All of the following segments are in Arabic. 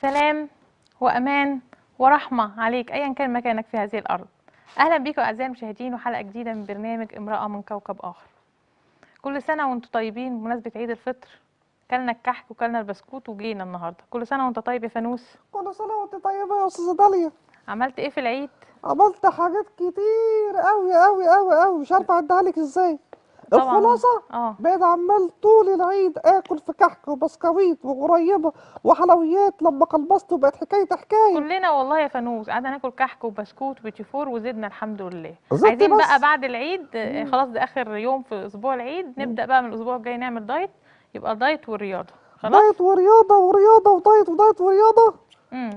سلام وأمان ورحمة عليك أيا كان مكانك في هذه الأرض أهلا بكم أعزائي المشاهدين وحلقة جديدة من برنامج امرأة من كوكب آخر كل سنة وانتم طيبين بمناسبة عيد الفطر كلنا الكحك وكلنا البسكوت وجينا النهارده كل سنه وانت طيب يا فانوس كل سنه وانت طيبه يا استاذه داليا عملت ايه في العيد عملت حاجات كتير قوي قوي قوي قوي مش عارفه اعدها لك ازاي الخلاصه اه بقيت عمال طول العيد اكل في كحك وبسكويت وقريبه وحلويات لما خلصت وبقت حكايه حكايه كلنا والله يا فانوس قعدنا ناكل كحك وبسكوت وتيفور وزدنا الحمد لله عايزين بقى بعد العيد آه، خلاص ده اخر يوم في اسبوع العيد نبدا بقى من الاسبوع الجاي نعمل دايت يبقى دايت ورياضه خلاص دايت ورياضه ورياضه ودايت ودايت ورياضه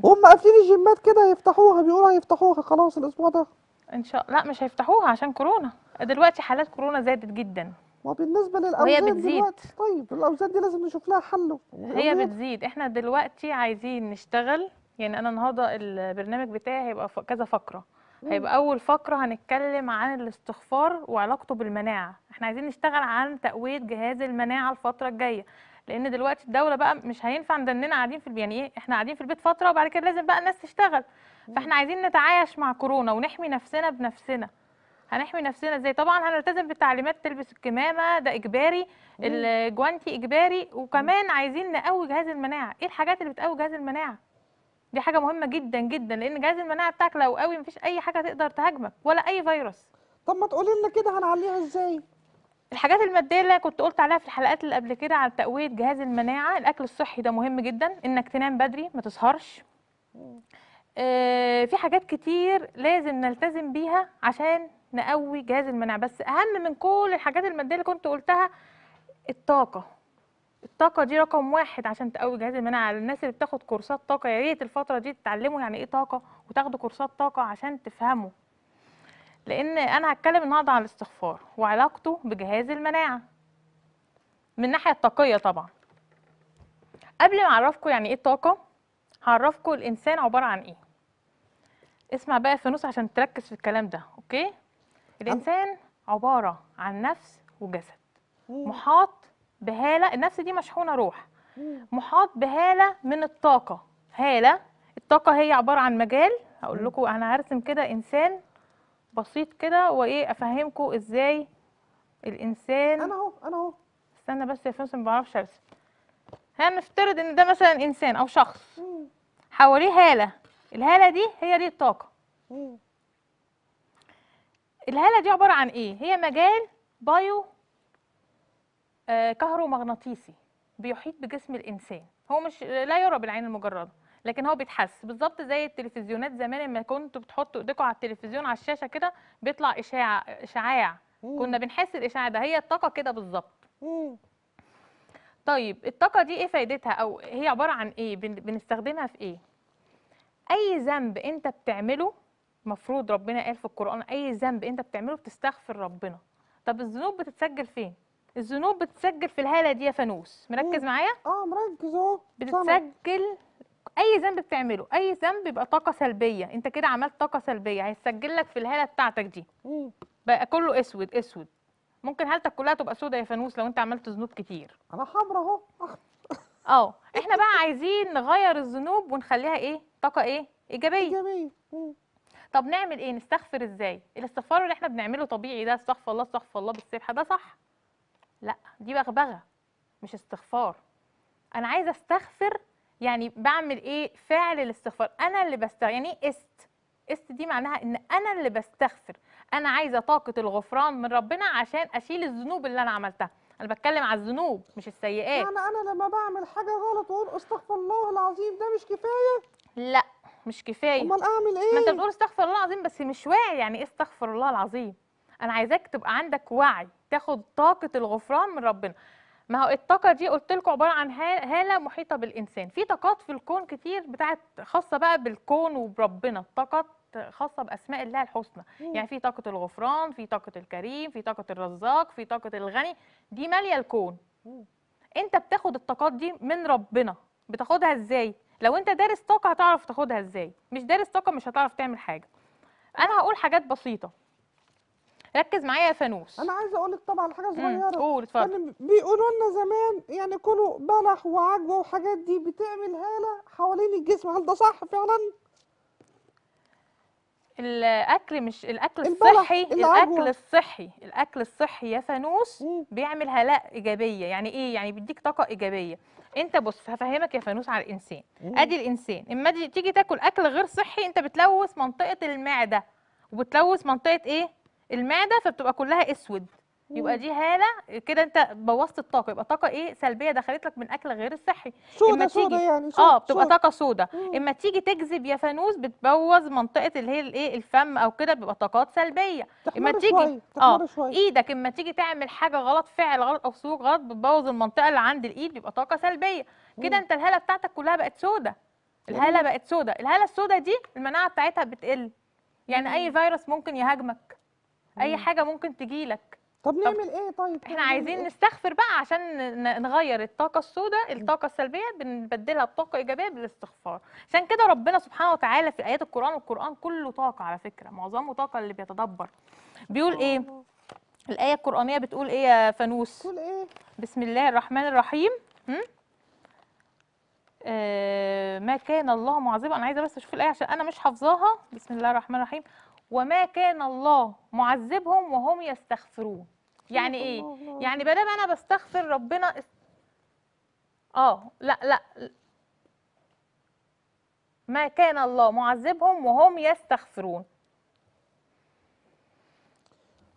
وهم قافلين الجيمات كده يفتحوها بيقولوا هيفتحوها خلاص الاسبوع ده ان شاء الله لا مش هيفتحوها عشان كورونا دلوقتي حالات كورونا زادت جدا ما بالنسبه للاوزان هي بتزيد دلوقتي طيب الاوزان دي لازم نشوف لها حل هي بتزيد احنا دلوقتي عايزين نشتغل يعني انا النهارده البرنامج بتاعي هيبقى كذا فقره هيبقى اول فقره هنتكلم عن الاستغفار وعلاقته بالمناعه احنا عايزين نشتغل عن تقويه جهاز المناعه الفتره الجايه لان دلوقتي الدوله بقى مش هينفع ندننا قاعدين في يعني ايه احنا قاعدين في البيت فتره وبعد كده لازم بقى الناس تشتغل فاحنا عايزين نتعايش مع كورونا ونحمي نفسنا بنفسنا هنحمي نفسنا ازاي طبعا هنلتزم بالتعليمات تلبس الكمامه ده اجباري الجوانتي اجباري وكمان عايزين نقوي جهاز المناعه ايه الحاجات اللي بتقوي جهاز المناعه دي حاجه مهمه جدا جدا لان جهاز المناعه بتاعك لو قوي مفيش اي حاجه تقدر تهاجمك ولا اي فيروس طب ما تقولي لنا كده هنعليها ازاي الحاجات الماديه اللي كنت قلت عليها في الحلقات اللي قبل كده على تقويه جهاز المناعه الاكل الصحي ده مهم جدا انك تنام بدري ما تسهرش آه في حاجات كتير لازم نلتزم بيها عشان نقوي جهاز المناعه بس اهم من كل الحاجات الماديه اللي كنت قلتها الطاقه الطاقه دي رقم واحد عشان تقوي جهاز المناعه الناس اللي بتاخد كورسات طاقه يا ريت الفتره دي تتعلموا يعني ايه طاقه وتاخدوا كورسات طاقه عشان تفهموا لان انا هتكلم النهارده عن الاستغفار وعلاقته بجهاز المناعه من الناحيه الطاقيه طبعا قبل ما اعرفكم يعني ايه الطاقه هعرفكم الانسان عباره عن ايه اسمع بقى نص عشان تركز في الكلام ده اوكي الانسان عباره عن نفس وجسد محاط بهاله النفس دي مشحونه روح محاط بهاله من الطاقه هاله الطاقه هي عباره عن مجال هقول لكم انا هرسم كده انسان بسيط كده وايه افهمكم ازاي الانسان انا اهو انا اهو استنى بس يا فندم ما بعرفش ارسم هنفترض ان ده مثلا انسان او شخص حواليه هاله الهاله دي هي دي الطاقه الهاله دي عباره عن ايه هي مجال بايو آه كهرومغناطيسي بيحيط بجسم الانسان هو مش لا يرى بالعين المجرده لكن هو بيتحس بالظبط زي التلفزيونات زمان لما كنتوا بتحطوا ايديكم على التلفزيون على الشاشه كده بيطلع اشاعه اشعاع كنا بنحس الاشعاع ده هي الطاقه كده بالظبط طيب الطاقه دي ايه فائدتها او هي عباره عن ايه بنستخدمها في ايه اي ذنب انت بتعمله مفروض ربنا قال في القرآن أي ذنب أنت بتعمله بتستغفر ربنا طب الذنوب بتتسجل فين؟ الذنوب بتتسجل في الهالة دي يا فانوس مركز معايا؟ اه مركز اهو بتتسجل أي ذنب بتعمله أي ذنب بيبقى طاقة سلبية أنت كده عملت طاقة سلبية هيتسجل لك في الهالة بتاعتك دي بقى كله أسود أسود ممكن هالتك كلها تبقى سودة يا فانوس لو أنت عملت ذنوب كتير أنا حمرا أهو اه احنا بقى عايزين نغير الذنوب ونخليها ايه؟ طاقة ايه؟ إيجابية إيجابية طب نعمل ايه نستغفر ازاي الاستغفار اللي احنا بنعمله طبيعي ده استغفر الله استغفر الله بالسبحه ده صح لا دي بغبغه مش استغفار انا عايزه استغفر يعني بعمل ايه فعل الاستغفار انا اللي بستغفر يعني إيه است است دي معناها ان انا اللي بستغفر انا عايزه طاقه الغفران من ربنا عشان اشيل الذنوب اللي انا عملتها انا بتكلم على الذنوب مش السيئات يعني انا لما بعمل حاجه غلط واقول استغفر الله العظيم ده مش كفايه لا مش كفايه امال اعمل ايه ما انت إيه؟ بتقول استغفر الله العظيم بس مش واعي يعني ايه استغفر الله العظيم انا عايزاك تبقى عندك وعي تاخد طاقه الغفران من ربنا ما هو الطاقه دي قلت لكم عباره عن هاله محيطه بالانسان في طاقات في الكون كتير بتاعت خاصه بقى بالكون وبربنا الطاقات خاصه باسماء الله الحسنى يعني في طاقه الغفران في طاقه الكريم في طاقه الرزاق في طاقه الغني دي ماليه الكون انت بتاخد الطاقات دي من ربنا بتاخدها ازاي لو انت دارس طاقه هتعرف تاخدها ازاي مش دارس طاقه مش هتعرف تعمل حاجه انا هقول حاجات بسيطه ركز معايا يا فانوس انا عايزه اقول لك طبعا حاجه صغيره قول اتفضل يعني بيقولوا لنا زمان يعني كلوا بلح وعجوه وحاجات دي بتعمل هاله حوالين الجسم هل ده صح فعلا الاكل مش الاكل الصحي الاكل الصحي الاكل الصحي يا فانوس بيعمل هلاء ايجابيه يعني ايه يعني بيديك طاقه ايجابيه انت بص هفهمك يا فانوس على الانسان ادي الانسان اما تيجي تاكل اكل غير صحي انت بتلوث منطقه المعده وبتلوث منطقه ايه المعده فبتبقى كلها اسود يبقى دي هاله كده انت بوظت الطاقه يبقى طاقه ايه سلبيه دخلت لك من اكل غير الصحي سودا سودا يعني سودا اه بتبقى طاقه سودا اما تيجي تجذب يا فانوس بتبوظ منطقه اللي هي الايه الفم او كده بيبقى طاقات سلبيه اما تيجي اه ايدك اما تيجي تعمل حاجه غلط فعل غلط او سلوك غلط بتبوظ المنطقه اللي عند الايد بيبقى طاقه سلبيه كده انت الهاله بتاعتك كلها بقت سودا الهاله بقت سودا الهاله السودا دي المناعه بتاعتها بتقل يعني مم. اي فيروس ممكن يهاجمك اي حاجه ممكن تجيلك طب نعمل ايه طيب احنا عايزين إيه؟ نستغفر بقى عشان نغير الطاقه السوداء الطاقه السلبيه بنبدلها بطاقه ايجابيه بالاستغفار عشان كده ربنا سبحانه وتعالى في ايات القران والقران كله طاقه على فكره معظمه طاقه اللي بيتدبر بيقول ايه الايه القرانيه بتقول ايه يا فانوس بتقول ايه بسم الله الرحمن الرحيم هم؟ آه ما كان الله معذبا انا عايزه بس اشوف الايه عشان انا مش حافظاها بسم الله الرحمن الرحيم وما كان الله معذبهم وهم يستغفرون يعني ايه يعني بدل ما انا بستغفر ربنا است... اه لا لا ما كان الله معذبهم وهم يستغفرون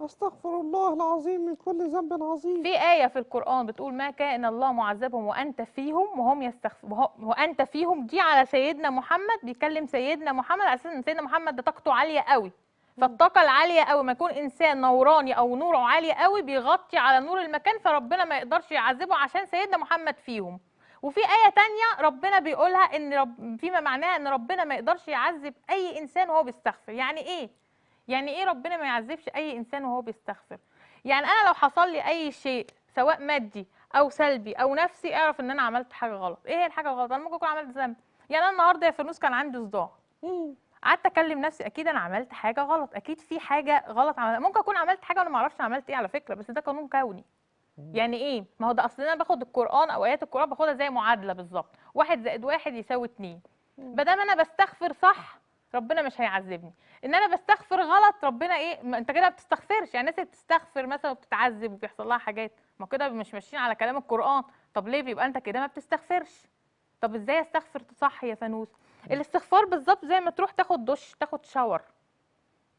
استغفر الله العظيم من كل ذنب عظيم في آية في القرآن بتقول ما كان الله معذبهم وأنت فيهم وهم يستغفر وأنت فيهم دي على سيدنا محمد بيكلم سيدنا محمد على أساس إن سيدنا محمد ده طاقته عالية قوي فالطاقه العاليه قوي ما يكون انسان نوراني او نوره عالي قوي بيغطي على نور المكان فربنا ما يقدرش يعذبه عشان سيدنا محمد فيهم وفي آية تانية ربنا بيقولها إن رب فيما معناها إن ربنا ما يقدرش يعذب أي إنسان وهو بيستغفر، يعني إيه؟ يعني إيه ربنا ما يعذبش أي إنسان وهو بيستغفر؟ يعني أنا لو حصل لي أي شيء سواء مادي أو سلبي أو نفسي أعرف إن أنا عملت حاجة غلط، إيه هي الحاجة الغلط؟ أنا ممكن أكون عملت ذنب، يعني أنا النهاردة يا فانوس كان عندي صداع. قعدت اكلم نفسي اكيد انا عملت حاجه غلط اكيد في حاجه غلط عملت. ممكن اكون عملت حاجه وانا ما اعرفش عملت ايه على فكره بس ده قانون كوني يعني ايه ما هو ده اصل انا باخد القران او ايات القران باخدها زي معادله بالظبط واحد زائد واحد يساوي اتنين ما دام انا بستغفر صح ربنا مش هيعذبني ان انا بستغفر غلط ربنا ايه ما انت كده ما بتستغفرش يعني الناس اللي بتستغفر مثلا وبتتعذب وبيحصل لها حاجات ما كده مش ماشيين على كلام القران طب ليه بيبقى انت كده ما بتستغفرش طب ازاي استغفر صح يا فانوس الاستغفار بالظبط زي ما تروح تاخد دش تاخد شاور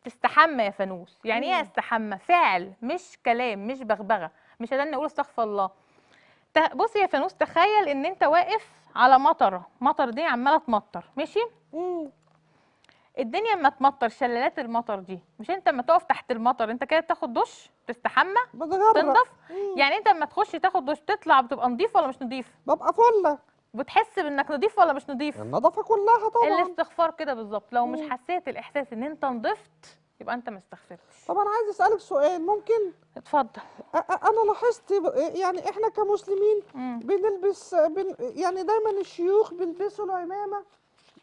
تستحمى يا فانوس يعني ايه استحمى فعل مش كلام مش بغبغه مش هدنا نقول استغفر الله بصي يا فانوس تخيل ان انت واقف على مطره مطر دي عماله تمطر ماشي الدنيا اما تمطر شلالات المطر دي مش انت لما تقف تحت المطر انت كده تاخد دش تستحمى تنضف يعني انت لما تخش تاخد دش تطلع بتبقى نظيف ولا مش نظيف ببقى فله بتحس بانك نضيف ولا مش نضيف النظافه كلها طبعا الاستغفار كده بالظبط لو مش حسيت الاحساس ان انت نضفت يبقى انت ما استغفرتش طب انا عايز اسالك سؤال ممكن اتفضل انا لاحظت يعني احنا كمسلمين بنلبس بن يعني دايما الشيوخ بيلبسوا العمامه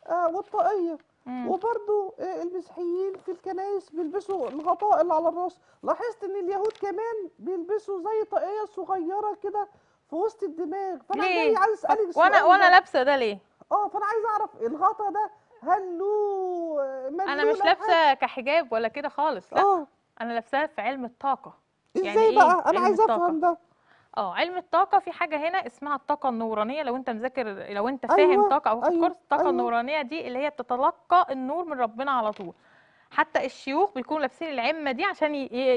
آه، والطاقيه وبرضو آه، المسيحيين في الكنائس بيلبسوا الغطاء اللي على الراس لاحظت ان اليهود كمان بيلبسوا زي طاقيه صغيره كده في وسط الدماغ فانا ليه؟ عايز اسالك سؤال وانا وانا لابسه ده ليه؟ اه فانا عايزه اعرف الغطا ده هل له انا مش لابسه كحجاب ولا كده خالص لا أوه. انا لابساها في علم الطاقه يعني ازاي يعني إيه؟ بقى انا عايزه افهم ده اه علم الطاقه في حاجه هنا اسمها الطاقه النورانيه لو انت مذاكر لو انت فاهم أيوة. طاقه او أيوة. كورس الطاقه أيوة. النورانيه دي اللي هي بتتلقى النور من ربنا على طول حتى الشيوخ بيكونوا لابسين العمه دي عشان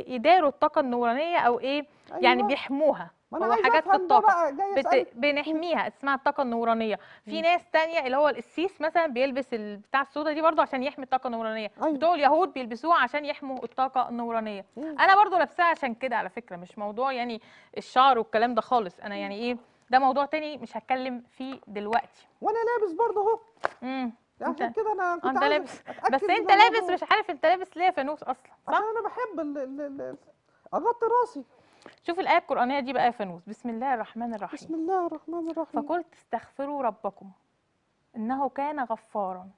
يداروا الطاقه النورانيه او ايه يعني أيوة. يعني بيحموها ما هو حاجات في الطاقه بت... بنحميها اسمها الطاقه النورانيه في ناس تانية اللي هو القسيس مثلا بيلبس بتاع السوداء دي برضو عشان يحمي الطاقه النورانيه أيوة. بتوع اليهود بيلبسوها عشان يحموا الطاقه النورانيه مم. انا برضو لابساها عشان كده على فكره مش موضوع يعني الشعر والكلام ده خالص انا يعني ايه ده موضوع تاني مش هتكلم فيه دلوقتي وانا لابس برضه اهو يعني عشان كده انا آه، كنت انت لابس بس انت لابس مش عارف انت لابس ليه فانوس اصلا صح؟ انا بحب اغطي راسي شوف الآية القرآنية دي بقى يا فانوس بسم الله الرحمن الرحيم بسم الله الرحمن الرحيم فقلت استغفروا ربكم إنه كان غفارا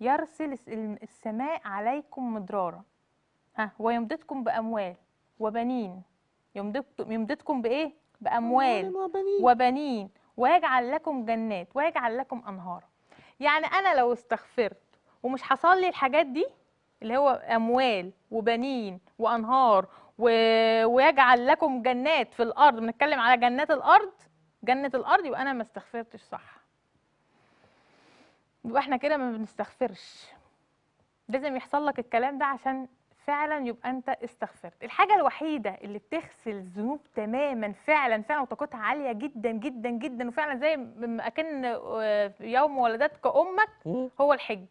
يرسل السماء عليكم مدرارا ها ويمددكم بأموال وبنين يمددكم بإيه؟ بأموال وبنين, وبنين ويجعل لكم جنات ويجعل لكم أنهارا يعني أنا لو استغفرت ومش حصل لي الحاجات دي اللي هو أموال وبنين وأنهار ويجعل لكم جنات في الارض بنتكلم على جنات الارض جنه الارض يبقى انا ما استغفرتش صح يبقى احنا كده ما بنستغفرش لازم يحصل لك الكلام ده عشان فعلا يبقى انت استغفرت الحاجه الوحيده اللي بتغسل الذنوب تماما فعلا فعلا وطاقتها عاليه جدا جدا جدا وفعلا زي اكن آه، يوم ولدتك امك هو الحج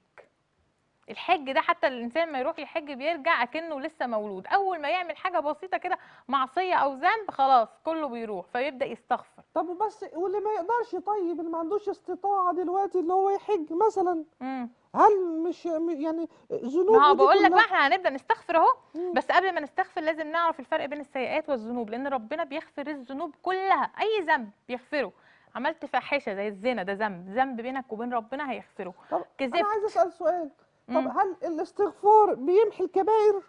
الحج ده حتى الانسان ما يروح يحج بيرجع اكنه لسه مولود اول ما يعمل حاجه بسيطه كده معصيه او ذنب خلاص كله بيروح فيبدا يستغفر طب بس واللي ما يقدرش طيب اللي ما عندوش استطاعه دلوقتي اللي هو يحج مثلا امم هل مش يعني ذنوب ما هو بقول لك بقى احنا هنبدا نستغفر اهو بس قبل ما نستغفر لازم نعرف الفرق بين السيئات والذنوب لان ربنا بيغفر الذنوب كلها اي ذنب بيغفره عملت فاحشه زي الزنا ده ذنب ذنب بينك وبين ربنا هيغفره كذبت انا عايزه اسال سؤال طب هل الاستغفار بيمحي الكبائر؟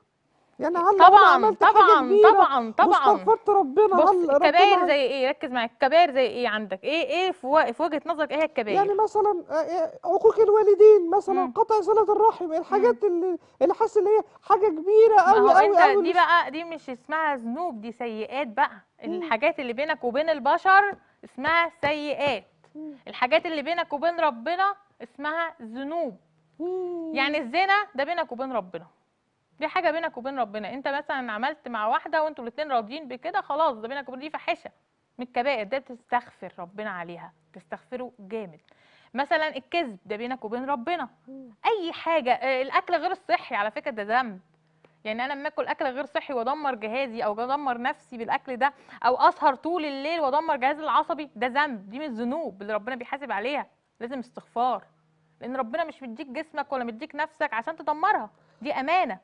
يعني هل طبعا عملت طبعا حاجة كبيرة طبعا طبعا استغفرت ربنا هل الكبائر ربنا زي ايه ركز معاك الكبائر زي ايه عندك ايه ايه في, في وجهه نظرك ايه الكبائر يعني مثلا آه، آه، عقوق الوالدين مثلا مم. قطع صله الرحم الحاجات اللي اللي حاسس ان هي حاجه كبيره قوي قوي قوي دي بقى دي مش اسمها ذنوب دي سيئات بقى مم. الحاجات اللي بينك وبين البشر اسمها سيئات مم. الحاجات اللي بينك وبين ربنا اسمها ذنوب يعني الزنا ده بينك وبين ربنا دي حاجه بينك وبين ربنا انت مثلا عملت مع واحده وانتوا الاثنين راضيين بكده خلاص ده بينك وبين دي فاحشه من الكبائر ده تستغفر ربنا عليها تستغفره جامد مثلا الكذب ده بينك وبين ربنا اي حاجه آه، الاكل غير الصحي على فكره ده ذنب يعني انا لما اكل اكل غير صحي وادمر جهازي او ادمر نفسي بالاكل ده او اسهر طول الليل وادمر جهازي العصبي ده ذنب دي من الذنوب اللي ربنا بيحاسب عليها لازم استغفار لان ربنا مش مديك جسمك ولا مديك نفسك عشان تدمرها دي امانه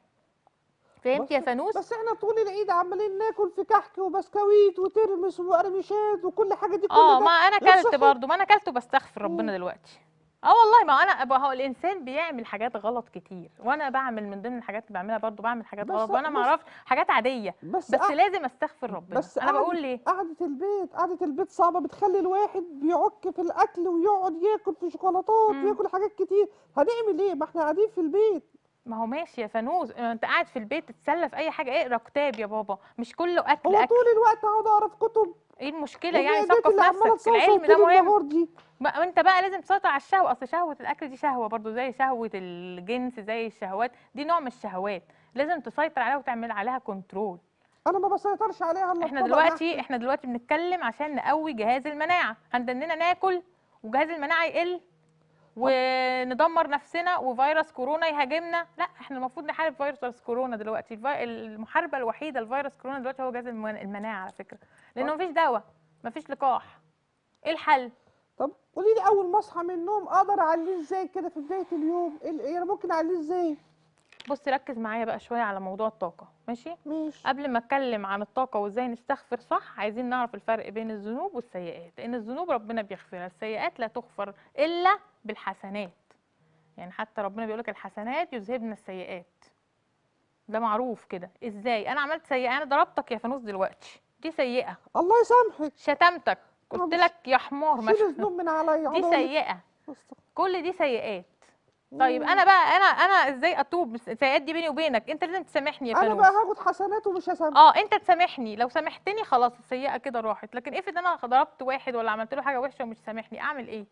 فهمت يا فانوس بس احنا طول العيد عمالين ناكل في كحك وبسكويت وترمس وقرمشات وكل حاجه دي كلها اه ما انا اكلت برضه ما انا اكلت وبستغفر ربنا دلوقتي اه والله ما انا أبقى هو الانسان بيعمل حاجات غلط كتير وانا بعمل من ضمن الحاجات اللي بعملها برضو بعمل حاجات غلط وانا ما اعرفش حاجات عاديه بس, بس لازم استغفر ربنا بس انا بقول ليه قعده البيت قعده البيت صعبه بتخلي الواحد بيعك في الاكل ويقعد ياكل في شوكولاتات ياكل حاجات كتير هنعمل ايه ما احنا قاعدين في البيت ما هو ماشي يا فانوس آه، انت قاعد في البيت تتسلى في اي حاجه اقرا كتاب يا بابا مش كله اكل هو اكل طول الوقت اقعد اقرا كتب ايه المشكله يعني ثقف نفسك العلم ده مهم دي. بقى انت بقى لازم تسيطر على الشهوه اصل شهوه الاكل دي شهوه برضو زي شهوه الجنس زي الشهوات دي نوع من الشهوات لازم تسيطر عليها وتعمل عليها كنترول انا ما بسيطرش عليها الا احنا دلوقتي احنا دلوقتي بنتكلم عشان نقوي جهاز المناعه عندنا ناكل وجهاز المناعه يقل وندمر نفسنا وفيروس كورونا يهاجمنا لا احنا المفروض نحارب فيروس كورونا دلوقتي المحاربه الوحيده لفيروس كورونا دلوقتي هو جهاز المناعه على فكره لانه مفيش دواء مفيش لقاح ايه الحل طب قولي لي اول ما اصحى من النوم اقدر اعليه ازاي كده في بدايه اليوم انا يعني ممكن اعليه ازاي بصي ركز معايا بقى شويه على موضوع الطاقه ماشي ماشي قبل ما اتكلم عن الطاقه وازاي نستغفر صح عايزين نعرف الفرق بين الذنوب والسيئات لان الذنوب ربنا بيغفرها السيئات لا تغفر الا بالحسنات يعني حتى ربنا بيقول لك الحسنات يذهبن السيئات ده معروف كده ازاي انا عملت سيئه انا ضربتك يا فانوس دلوقتي دي سيئه الله يسامحك شتمتك قلت لك يا حمار مش من عليا دي سيئه كل دي سيئات طيب انا بقى انا انا ازاي اتوب السيئات دي بيني وبينك انت لازم تسامحني يا فلوس انا بقى هاخد حسنات ومش هسامحك اه انت تسامحني لو سامحتني خلاص السيئه كده راحت لكن افرض انا ضربت واحد ولا عملت له حاجه وحشه ومش سامحني اعمل ايه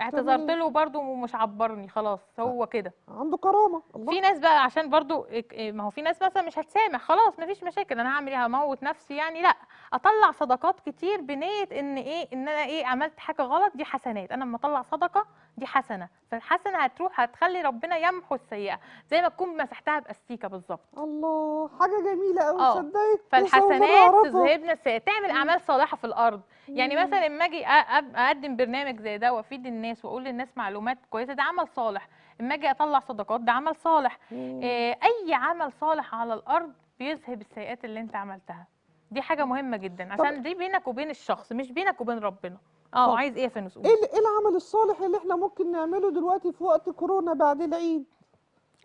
اعتذرت له برده ومش عبرني خلاص هو كده عنده كرامه الله. في ناس بقى عشان برده إيه، ما هو في ناس مثلا مش هتسامح خلاص مفيش مشاكل انا هعمل ايه هموت نفسي يعني لا اطلع صدقات كتير بنيه ان ايه ان انا ايه عملت حاجه غلط دي حسنات انا لما اطلع صدقه دي حسنه فالحسنه هتروح هتخلي ربنا يمحو السيئه زي ما تكون مسحتها باستيكه بالظبط الله حاجه جميله قوي تصدقي آه. فالحسنات تذهبنا السيئات تعمل اعمال صالحه في الارض يعني مثلا لما اجي اقدم برنامج زي ده وافيد الناس واقول للناس معلومات كويسه ده عمل صالح اما اجي اطلع صدقات ده عمل صالح إيه اي عمل صالح على الارض بيذهب السيئات اللي انت عملتها دي حاجه مهمه جدا عشان دي بينك وبين الشخص مش بينك وبين ربنا اه وعايز ايه يا فانوس ايه إيه العمل الصالح اللي احنا ممكن نعمله دلوقتي في وقت كورونا بعد العيد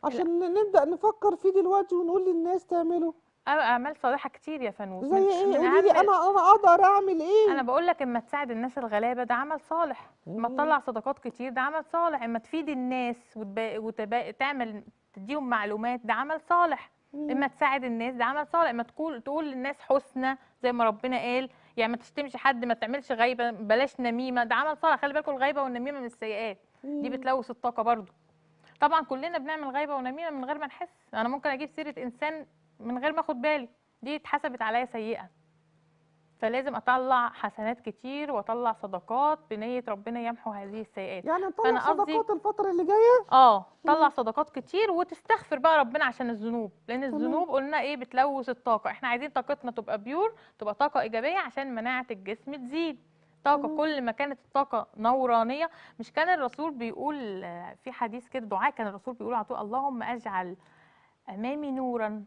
عشان لا. نبدا نفكر فيه دلوقتي ونقول للناس تعمله اعمال صالحه كتير يا فانوس زي ايه قولي لي انا انا اقدر اعمل ايه انا بقول لك اما تساعد الناس الغلابه ده عمل صالح اما تطلع صدقات كتير ده عمل صالح اما تفيد الناس وتبقى وتبقى تعمل تديهم معلومات ده عمل صالح اما تساعد الناس ده عمل صالح اما تقول تقول للناس حسنه زي ما ربنا قال يعني ما تشتمش حد ما تعملش غيبه بلاش نميمه ده عمل صالح خلي بالكم الغيبه والنميمه من السيئات دي بتلوث الطاقه برضو طبعا كلنا بنعمل غيبه ونميمه من غير ما نحس انا ممكن اجيب سيره انسان من غير ما اخد بالي دي اتحسبت عليا سيئه فلازم اطلع حسنات كتير واطلع صدقات بنيه ربنا يمحو هذه السيئات يعني نطلع صدقات الفتره اللي جايه اه طلع صدقات كتير وتستغفر بقى ربنا عشان الذنوب لان الذنوب قلنا ايه بتلوث الطاقه احنا عايزين طاقتنا تبقى بيور تبقى طاقه ايجابيه عشان مناعه الجسم تزيد طاقه مم. كل ما كانت الطاقه نورانيه مش كان الرسول بيقول في حديث كده دعاء كان الرسول بيقول على طول اللهم اجعل امامي نورا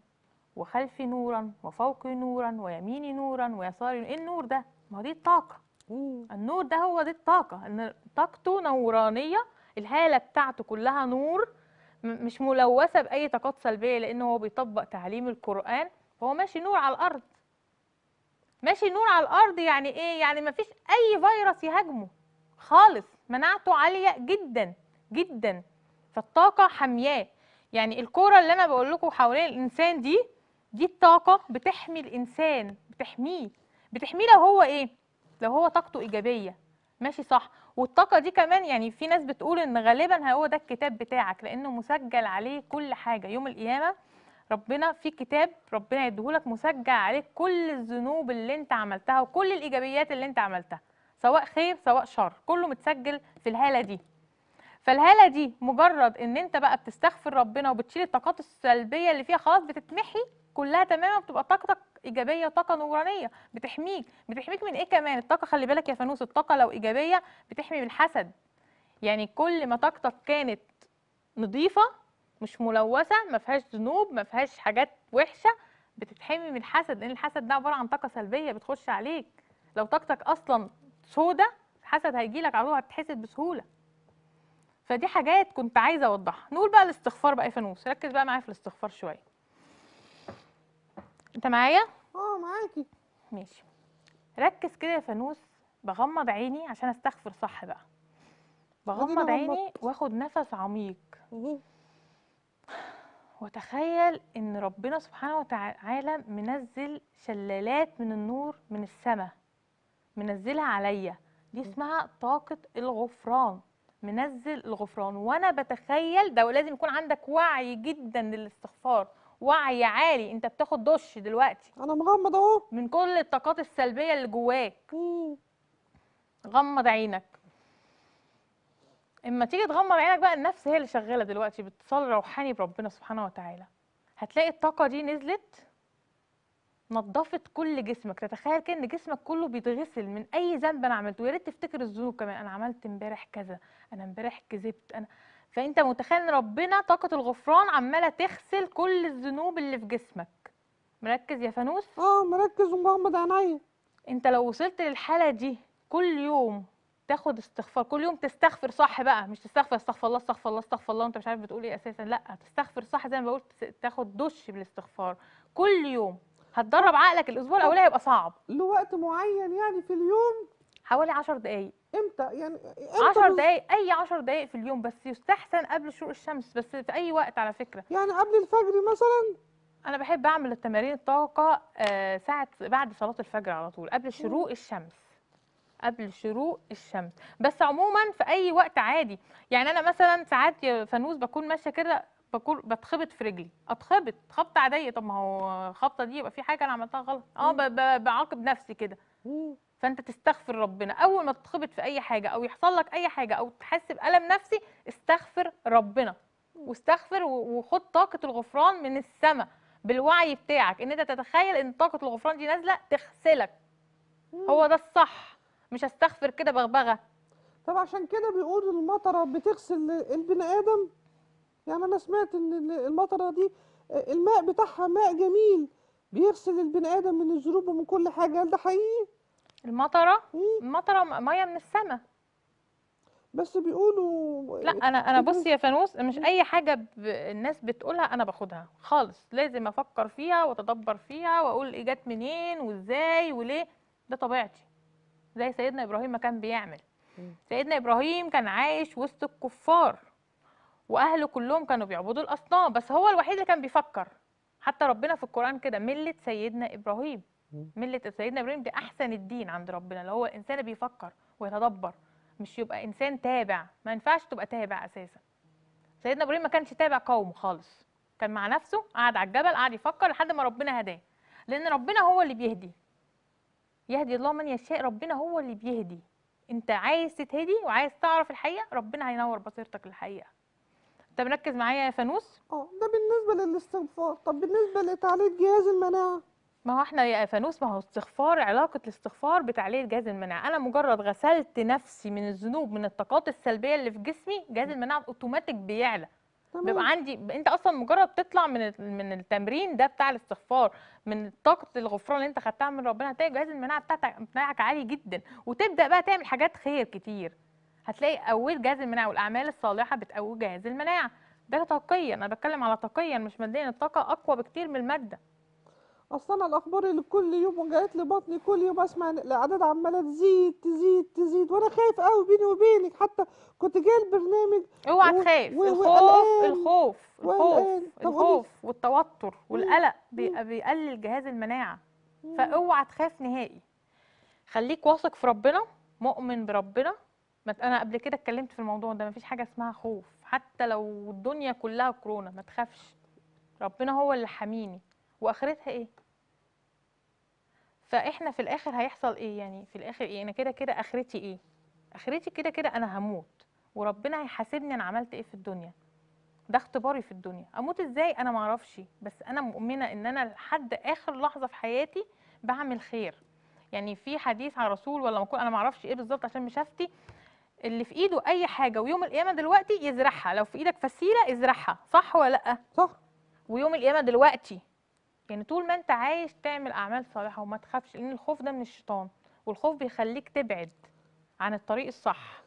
وخلفي نورا وفوقي نورا ويميني نورا ويساري ايه النور ده ما هو دي الطاقه النور ده هو دي الطاقه ان طاقته نورانيه الهاله بتاعته كلها نور مش ملوثه باي طاقات سلبيه لان هو بيطبق تعليم القران فهو ماشي نور على الارض ماشي نور على الارض يعني ايه يعني ما فيش اي فيروس يهاجمه خالص مناعته عاليه جدا جدا فالطاقه حمياه يعني الكوره اللي انا بقول لكم حوالين الانسان دي دي الطاقة بتحمي الإنسان بتحميه بتحميه لو هو إيه؟ لو هو طاقته إيجابية ماشي صح والطاقة دي كمان يعني في ناس بتقول إن غالبا هو ده الكتاب بتاعك لأنه مسجل عليه كل حاجة يوم القيامة ربنا في كتاب ربنا يديهولك مسجل عليك كل الذنوب اللي انت عملتها وكل الإيجابيات اللي انت عملتها سواء خير سواء شر كله متسجل في الهالة دي فالهالة دي مجرد ان انت بقى بتستغفر ربنا وبتشيل الطاقات السلبية اللي فيها خلاص بتتمحي كلها تماما بتبقى طاقتك ايجابيه طاقه نورانيه بتحميك بتحميك من ايه كمان الطاقه خلي بالك يا فانوس الطاقه لو ايجابيه بتحمي من الحسد يعني كل ما طاقتك كانت نظيفه مش ملوثه ما فيهاش ذنوب ما فيهاش حاجات وحشه بتتحمي من الحسد لان الحسد ده عباره عن طاقه سلبيه بتخش عليك لو طاقتك اصلا سودة الحسد هيجيلك على طول هتتحسد بسهوله فدي حاجات كنت عايزه اوضحها نقول بقى الاستغفار بقى يا فانوس ركز بقى معايا في الاستغفار شويه انت معايا اه معاكي ماشي ركز كده يا فانوس بغمض عيني عشان استغفر صح بقى بغمض عيني واخد نفس عميق ايه؟ وتخيل ان ربنا سبحانه وتعالى منزل شلالات من النور من السماء منزلها عليا دي اسمها طاقة الغفران منزل الغفران وانا بتخيل ده لازم يكون عندك وعي جدا للاستغفار وعي عالي انت بتاخد دش دلوقتي انا مغمض اهو من كل الطاقات السلبيه اللي جواك غمض عينك اما تيجي تغمض عينك بقى النفس هي اللي شغاله دلوقتي باتصال روحاني بربنا سبحانه وتعالى هتلاقي الطاقه دي نزلت نظفت كل جسمك تتخيل كده ان جسمك كله بيتغسل من اي ذنب انا عملته يا ريت تفتكر الذنوب كمان انا عملت امبارح كذا انا امبارح كذبت انا فانت متخيل ان ربنا طاقه الغفران عماله تغسل كل الذنوب اللي في جسمك مركز يا فانوس اه مركز ومغمض عينيا انت لو وصلت للحاله دي كل يوم تاخد استغفار كل يوم تستغفر صح بقى مش تستغفر استغفر الله استغفر الله استغفر الله وانت مش عارف بتقول ايه اساسا لا تستغفر صح زي ما بقول تاخد دش بالاستغفار كل يوم هتدرب عقلك الاسبوع الاولاني هيبقى صعب لوقت معين يعني في اليوم حوالي 10 دقائق امتى يعني امتى 10 دقائق اي 10 دقائق في اليوم بس يستحسن قبل شروق الشمس بس في اي وقت على فكره يعني قبل الفجر مثلا انا بحب اعمل التمارين الطاقه آه ساعه بعد صلاه الفجر على طول قبل شروق الشمس قبل شروق الشمس بس عموما في اي وقت عادي يعني انا مثلا ساعات يا فانوس بكون ماشيه كده بكون بتخبط في رجلي اتخبط خبطه عاديه طب ما هو الخبطه دي يبقى في حاجه انا عملتها غلط اه بعاقب نفسي كده فانت تستغفر ربنا اول ما تتخبط في اي حاجه او يحصل لك اي حاجه او تحس بالم نفسي استغفر ربنا واستغفر وخد طاقه الغفران من السماء بالوعي بتاعك ان انت تتخيل ان طاقه الغفران دي نازله تغسلك هو ده الصح مش هستغفر كده بغبغه طب عشان كده بيقولوا المطره بتغسل البني ادم يعني انا سمعت ان المطره دي الماء بتاعها ماء جميل بيغسل البني ادم من الذنوب ومن كل حاجه ده حقيقي المطره المطره ميه من السماء بس بيقولوا لا يعني انا انا بصي يا فانوس مش اي حاجه ب... الناس بتقولها انا باخدها خالص لازم افكر فيها واتدبر فيها واقول ايه جت منين وازاي وليه ده طبيعتي زي سيدنا ابراهيم ما كان بيعمل سيدنا ابراهيم كان عايش وسط الكفار واهله كلهم كانوا بيعبدوا الاصنام بس هو الوحيد اللي كان بيفكر حتى ربنا في القرآن كده ملة سيدنا إبراهيم ملة سيدنا إبراهيم دي أحسن الدين عند ربنا اللي هو الإنسان بيفكر ويتدبر مش يبقى إنسان تابع ما ينفعش تبقى تابع أساسا سيدنا إبراهيم ما كانش تابع قومه خالص كان مع نفسه قاعد على الجبل قاعد يفكر لحد ما ربنا هداه لأن ربنا هو اللي بيهدي يهدي الله من يشاء ربنا هو اللي بيهدي أنت عايز تتهدي وعايز تعرف الحقيقة ربنا هينور بصيرتك للحقيقة انت مركز معايا يا فانوس اه ده بالنسبه للاستغفار طب بالنسبه لتعليق جهاز المناعه ما هو احنا يا فانوس ما هو استغفار علاقه الاستغفار بتعليق جهاز المناعه انا مجرد غسلت نفسي من الذنوب من الطاقات السلبيه اللي في جسمي جهاز المناعه اوتوماتيك بيعلى تمام. بيبقى عندي انت اصلا مجرد تطلع من من التمرين ده بتاع الاستغفار من طاقه الغفران اللي انت خدتها من ربنا هتلاقي جهاز المناعه بتاعتك بتاعك عالي جدا وتبدا بقى تعمل حاجات خير كتير هتلاقي قويت جهاز المناعه والاعمال الصالحه بتقوي جهاز المناعه ده طاقيا انا بتكلم على طاقيا مش ماديا الطاقه اقوى بكتير من الماده اصل انا الاخبار اللي كل يوم جايت لي بطني كل يوم اسمع الاعداد عماله تزيد تزيد تزيد وانا خايف قوي بيني وبينك حتى كنت جاي البرنامج اوعى و... تخاف و... الخوف الخوف الخوف الخوف والتوتر والقلق بي... بيقلل جهاز المناعه فاوعى تخاف نهائي خليك واثق في ربنا مؤمن بربنا ما انا قبل كده اتكلمت في الموضوع ده مفيش حاجه اسمها خوف حتى لو الدنيا كلها كورونا ما تخافش ربنا هو اللي حاميني واخرتها ايه فاحنا في الاخر هيحصل ايه يعني في الاخر ايه انا كده كده اخرتي ايه اخرتي كده كده انا هموت وربنا هيحاسبني انا عملت ايه في الدنيا ده اختباري في الدنيا اموت ازاي انا ما اعرفش بس انا مؤمنه ان انا لحد اخر لحظه في حياتي بعمل خير يعني في حديث عن رسول ولا ما انا ما اعرفش ايه بالظبط عشان مش هفتي اللي في ايده اي حاجه ويوم القيامه دلوقتي يزرعها لو في ايدك فسيله ازرعها صح ولا لا صح ويوم القيامه دلوقتي يعني طول ما انت عايش تعمل اعمال صالحه وما تخافش لان الخوف ده من الشيطان والخوف بيخليك تبعد عن الطريق الصح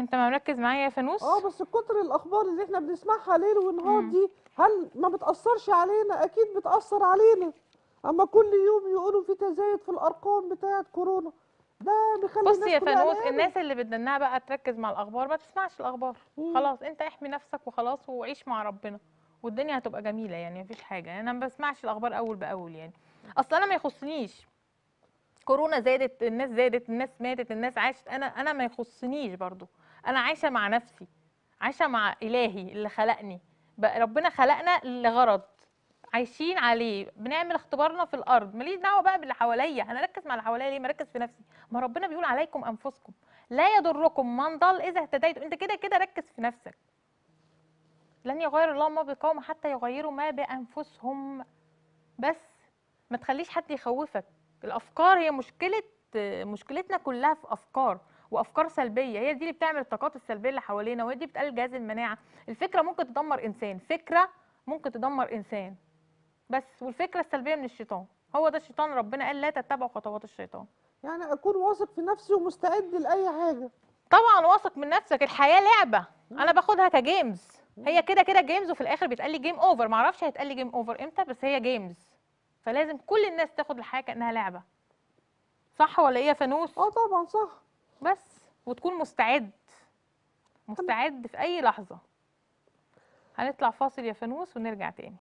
انت ما مركز معايا يا فانوس اه بس كتر الاخبار اللي احنا بنسمعها ليل ونهار دي هل ما بتاثرش علينا اكيد بتاثر علينا اما كل يوم يقولوا في تزايد في الارقام بتاعه كورونا ده بيخلي بصي يا فانوس الناس اللي بتدنها بقى تركز مع الاخبار ما تسمعش الاخبار مم. خلاص انت احمي نفسك وخلاص وعيش مع ربنا والدنيا هتبقى جميله يعني مفيش حاجه انا ما بسمعش الاخبار اول باول يعني اصل انا ما يخصنيش كورونا زادت الناس زادت الناس ماتت الناس عاشت انا انا ما يخصنيش برضو انا عايشه مع نفسي عايشه مع الهي اللي خلقني ربنا خلقنا لغرض عايشين عليه بنعمل اختبارنا في الارض ماليش دعوه بقى باللي حواليا انا ركز مع اللي حواليا ليه ما في نفسي ما ربنا بيقول عليكم انفسكم لا يضركم من ضل اذا اهتديتم انت كده كده ركز في نفسك لن يغير الله ما بقوم حتى يغيروا ما بانفسهم بس ما تخليش حد يخوفك الافكار هي مشكله مشكلتنا كلها في افكار وافكار سلبيه هي دي اللي بتعمل الطاقات السلبيه اللي حوالينا وهي دي بتقلل جهاز المناعه الفكره ممكن تدمر انسان فكره ممكن تدمر انسان بس والفكره السلبيه من الشيطان هو ده الشيطان ربنا قال لا تتبعوا خطوات الشيطان يعني اكون واثق في نفسي ومستعد لاي حاجه طبعا واثق من نفسك الحياه لعبه انا باخدها كجيمز هي كده كده جيمز وفي الاخر بيتقال لي جيم اوفر معرفش هيتقال لي جيم اوفر امتى بس هي جيمز فلازم كل الناس تاخد الحياه كانها لعبه صح ولا ايه يا فانوس اه طبعا صح بس وتكون مستعد مستعد في اي لحظه هنطلع فاصل يا فانوس ونرجع تاني